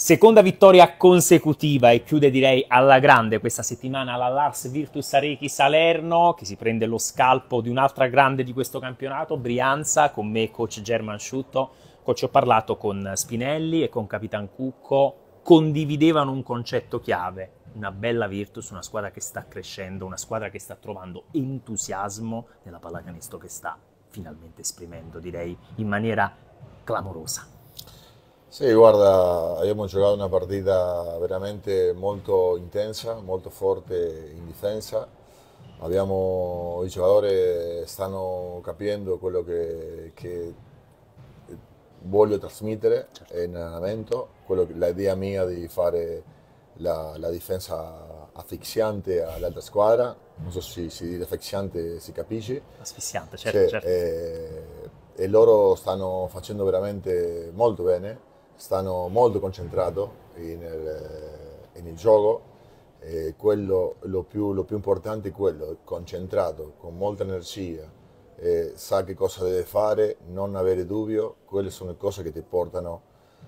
Seconda vittoria consecutiva e chiude direi alla grande questa settimana la Lars Virtus Arechi Salerno che si prende lo scalpo di un'altra grande di questo campionato, Brianza, con me coach German Sciutto. Coach ho parlato con Spinelli e con Capitan Cucco, condividevano un concetto chiave, una bella Virtus, una squadra che sta crescendo, una squadra che sta trovando entusiasmo nella pallacanestro che sta finalmente esprimendo direi in maniera clamorosa. Sì, guarda, abbiamo giocato una partita veramente molto intensa, molto forte in difesa. Abbiamo, I giocatori stanno capendo quello che, che voglio trasmettere certo. in allenamento, quello, l'idea mia di fare la, la difesa asfissiante all'altra squadra, non so se, si dire asfissiante si capisce. Asfissiante, certo. Cioè, certo. Eh, e loro stanno facendo veramente molto bene stanno molto concentrati nel, nel, gioco. E quello, lo, più, lo più importante è quello, concentrato, con molta energia, eh, sa che cosa deve fare, non avere dubbio, quelle sono le cose che ti portano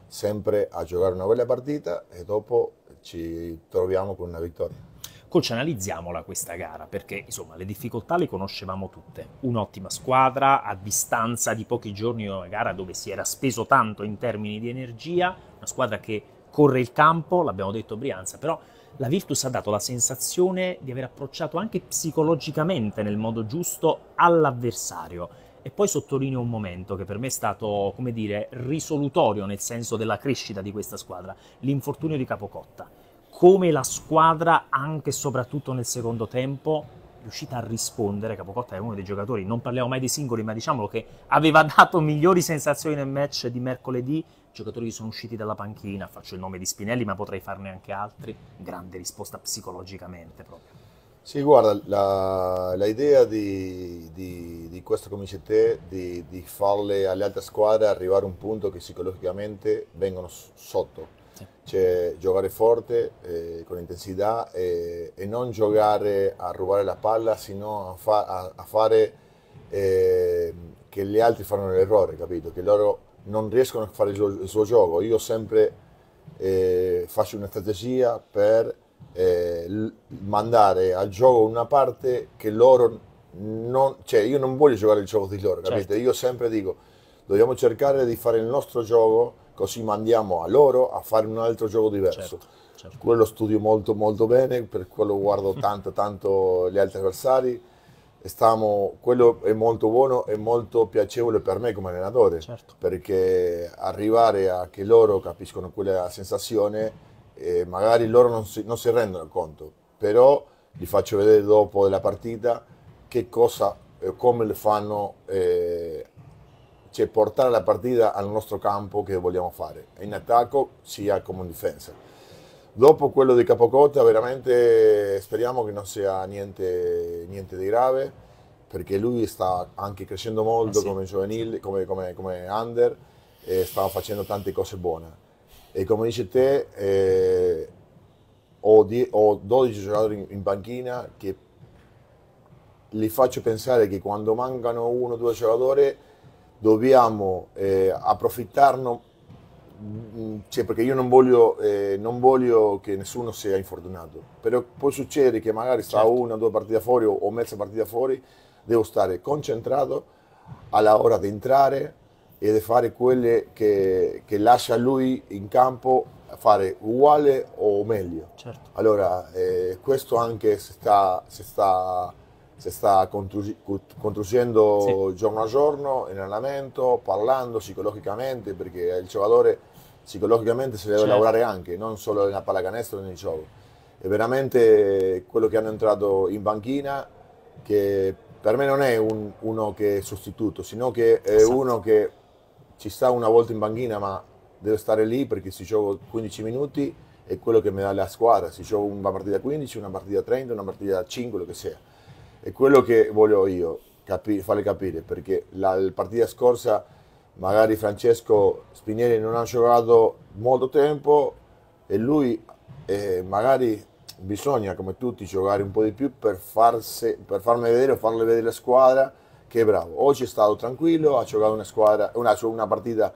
sempre a giocare una bella partita e dopo ci troviamo con una vittoria. Coach, analizziamola questa gara perché insomma le difficoltà le conoscevamo tutte. Un'ottima squadra a distanza di pochi giorni una gara dove si era speso tanto in termini di energia, una squadra che corre il campo, l'abbiamo detto Brianza, però la Virtus ha dato la sensazione di aver approcciato anche psicologicamente nel modo giusto all'avversario. E poi sottolineo un momento che per me è stato, come dire, risolutorio nel senso della crescita di questa squadra, l'infortunio di Capocotta come la squadra, anche e soprattutto nel secondo tempo, riuscita a rispondere. Capocotta è uno dei giocatori, non parliamo mai dei singoli, ma diciamolo che aveva dato migliori sensazioni nel match di mercoledì. Giocatori che sono usciti dalla panchina, faccio il nome di Spinelli, ma potrei farne anche altri. Grande risposta psicologicamente proprio. Sì, guarda, la, la idea di, di, di, questo comité di, di farle alle altre squadre arrivare a un punto che psicologicamente vengono sotto, Certo. Cioè giocare forte, eh, con intensità eh, e non giocare a rubare la palla, sino a, fa- a-, a fare eh, che gli altri fanno l'errore, capito? Che loro non riescono a fare il, suo, il suo gioco. Io sempre eh, faccio una strategia per eh, l- mandare al gioco una parte che loro non... Cioè io non voglio giocare il gioco di loro, capito? Certo. Io sempre dico dobbiamo cercare di fare il nostro gioco così mandiamo a loro a fare un altro gioco diverso. Certo, certo. Quello studio molto molto bene, per quello guardo tanto tanto gli altri avversari. Stiamo, quello è molto buono e molto piacevole per me come allenatore, certo. perché arrivare a che loro capiscono quella sensazione, eh, magari loro non si, non si rendono conto, però li faccio vedere dopo della partita che cosa come le fanno eh, cioè portare la partita al nostro campo che vogliamo fare, in attacco sia come in difesa. Dopo quello di Capocotta veramente speriamo che non sia niente, niente di grave, perché lui sta anche crescendo molto ah, sì. come giovanile, come, come, come under, e sta facendo tante cose buone. E come dici te, eh, ho, di, ho, 12 giocatori in, in panchina che li faccio pensare che quando mancano uno o due giocatori dobbiamo eh, approfittarne, mm, cioè perché io non voglio, eh, non voglio, che nessuno sia infortunato, però può succedere che magari sta certo. una o due partite fuori o mezza partita fuori, devo stare concentrato alla hora di entrare e di fare quelle che, che lascia lui in campo fare uguale o meglio. Certo. Allora, eh, questo anche si sta, si sta si sta conducendo sì. giorno a giorno in allenamento, parlando psicologicamente, perché il giocatore psicologicamente si deve certo. lavorare anche, non solo nella pallacanestro e nel gioco. È veramente quello che hanno entrato in banchina, che per me non è un, uno che è sostituto, sino che è esatto. uno che ci sta una volta in banchina, ma deve stare lì perché si gioca 15 minuti, è quello che mi dà la squadra, si gioca una partita 15, una partita 30, una partita 5, quello che sia è quello che voglio io capi- farle capire, perché la, la partita scorsa magari Francesco Spinieri non ha giocato molto tempo e lui eh, magari bisogna, come tutti, giocare un po' di più per, farse, per farmi vedere o farle vedere la squadra che è bravo. Oggi è stato tranquillo, ha giocato una, squadra, una, una partita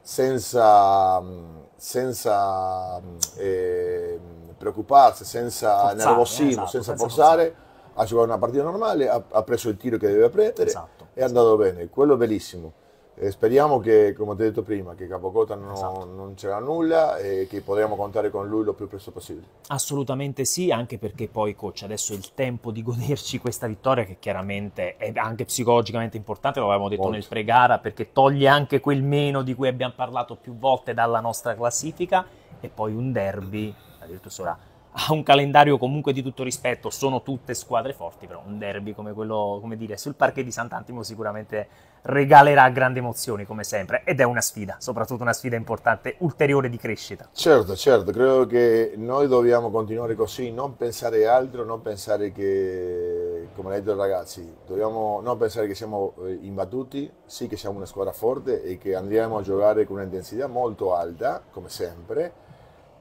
senza, mm, senza eh, preoccuparsi, senza forzare, nervosismo, esatto, senza, senza forzare. forzare ha giocato una partita normale, ha, ha preso il tiro che deve prendere, esatto, è andato bene, quello è bellissimo. Eh, speriamo che, come ti ho detto prima, che Capocota non, esatto. non c'era nulla e che potremo contare con lui lo più presto possibile. Assolutamente sì, anche perché poi, coach, adesso è il tempo di goderci questa vittoria che chiaramente è anche psicologicamente importante, lo avevamo detto Molto. nel pre-gara, perché toglie anche quel meno di cui abbiamo parlato più volte dalla nostra classifica e poi un derby, addirittura ha un calendario comunque di tutto rispetto, sono tutte squadre forti, però un derby come quello, come dire, sul parquet di Sant'Antimo sicuramente regalerà grandi emozioni come sempre ed è una sfida, soprattutto una sfida importante, ulteriore di crescita. Certo, certo, credo che noi dobbiamo continuare così, non pensare altro, non pensare che, come l'ha detto ragazzi, dobbiamo non pensare che siamo eh, imbattuti, sì che siamo una squadra forte e che andremo a giocare con un'intensità molto alta, come sempre,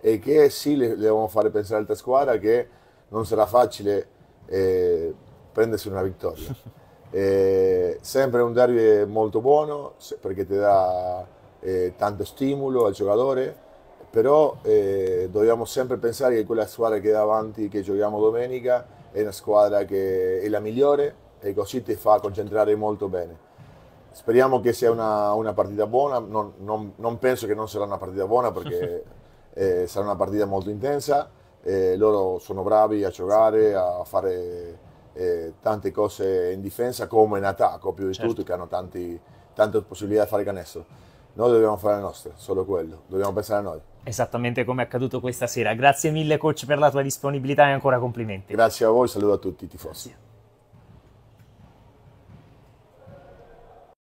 e che sì, le, devono fare pensare all'altra squadra che non sarà facile eh, prendersi una vittoria. eh, sempre un derby molto buono perché ti dà eh, tanto stimolo al giocatore, però eh, dobbiamo sempre pensare che quella squadra che è davanti, che giochiamo domenica, è una squadra che è la migliore e così ti fa concentrare molto bene. Speriamo che sia una, una partita buona, non, non, non penso che non sarà una partita buona perché eh, sarà una partita molto intensa, eh, loro sono bravi a giocare, a fare eh, tante cose in difesa come in attacco, più di certo. tutto, che hanno tanti, tante possibilità di fare canestro. Noi dobbiamo fare le nostre, solo quello, dobbiamo pensare a noi. Esattamente come è accaduto questa sera. Grazie mille coach per la tua disponibilità e ancora complimenti. Grazie a voi, saluto a tutti i tifosi. Grazie.